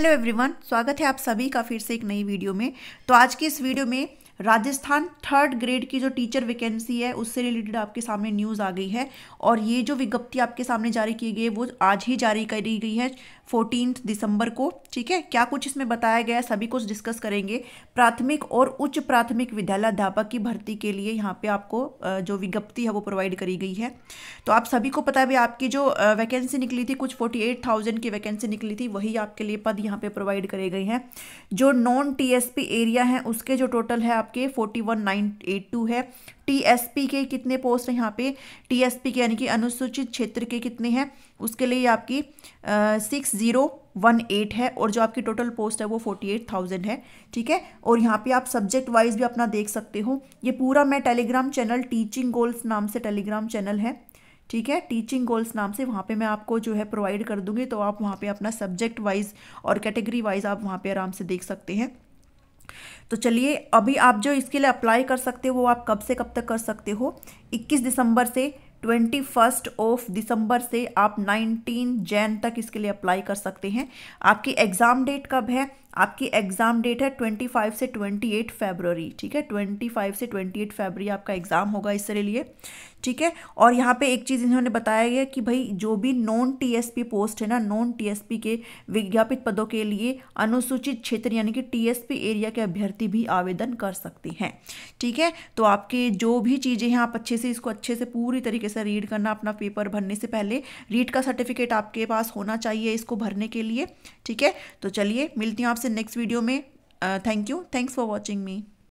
hello everyone स्वागत है आप सभी का फिर से एक नई वीडियो में तो आज की इस वीडियो में राजस्थान थर्ड ग्रेड की जो टीचर वैकेंसी है उससे रिलेटेड आपके सामने न्यूज़ आ गई है और ये जो विज्ञप्ति आपके सामने जारी की गई है वो आज ही जारी करी गई है फोर्टीन दिसंबर को ठीक है क्या कुछ इसमें बताया गया है सभी कुछ डिस्कस करेंगे प्राथमिक और उच्च प्राथमिक विद्यालय अध्यापक की भर्ती के लिए यहाँ पे आपको जो विज्ञप्ति है वो प्रोवाइड करी गई है तो आप सभी को पता है भी आपकी जो वैकेंसी निकली थी कुछ फोर्टी एट थाउजेंड की वैकेंसी निकली थी वही आपके लिए पद यहाँ पे प्रोवाइड करे गए हैं जो नॉन टी एरिया है उसके जो टोटल है आप आपके forty one nine eight two है टीएसपी के कितने पोस्ट हैं यहाँ पे टीएसपी के यानी कि अनुसूचित क्षेत्र के कितने हैं उसके लिए आपकी सिक्स ज़ीरो वन एट है और जो आपकी टोटल पोस्ट है वो फोर्टी एट थाउजेंड है ठीक है और यहाँ पे आप सब्जेक्ट वाइज भी अपना देख सकते हो ये पूरा मैं टेलीग्राम चैनल टीचिंग गोल्स नाम से टेलीग्राम चैनल है ठीक है टीचिंग गोल्स नाम से वहाँ पे मैं आपको जो है प्रोवाइड कर दूँगी तो आप वहाँ पे अपना सब्जेक्ट वाइज और कैटेगरी वाइज आप वहाँ पे आराम से देख सकते हैं तो चलिए अभी आप जो इसके लिए अप्लाई कर सकते हो वो आप कब से कब तक कर सकते हो 21 दिसंबर से ट्वेंटी फर्स्ट ऑफ दिसंबर से आप 19 जैन तक इसके लिए अप्लाई कर सकते हैं आपकी एग्ज़ाम डेट कब है आपकी एग्ज़ाम डेट है 25 से 28 फरवरी ठीक है 25 से 28 फरवरी आपका एग्ज़ाम होगा इसके लिए ठीक है और यहाँ पे एक चीज़ इन्होंने बताया गया कि भाई जो भी नॉन टीएसपी पोस्ट है ना नॉन टीएसपी के विज्ञापित पदों के लिए अनुसूचित क्षेत्र यानी कि टीएसपी एरिया के अभ्यर्थी भी आवेदन कर सकते हैं ठीक है तो आपके जो भी चीज़ें हैं आप अच्छे से इसको अच्छे से पूरी तरीके से रीड करना अपना पेपर भरने से पहले रीड का सर्टिफिकेट आपके पास होना चाहिए इसको भरने के लिए ठीक है तो चलिए मिलती हूँ आपसे नेक्स्ट वीडियो में thank you thanks for watching me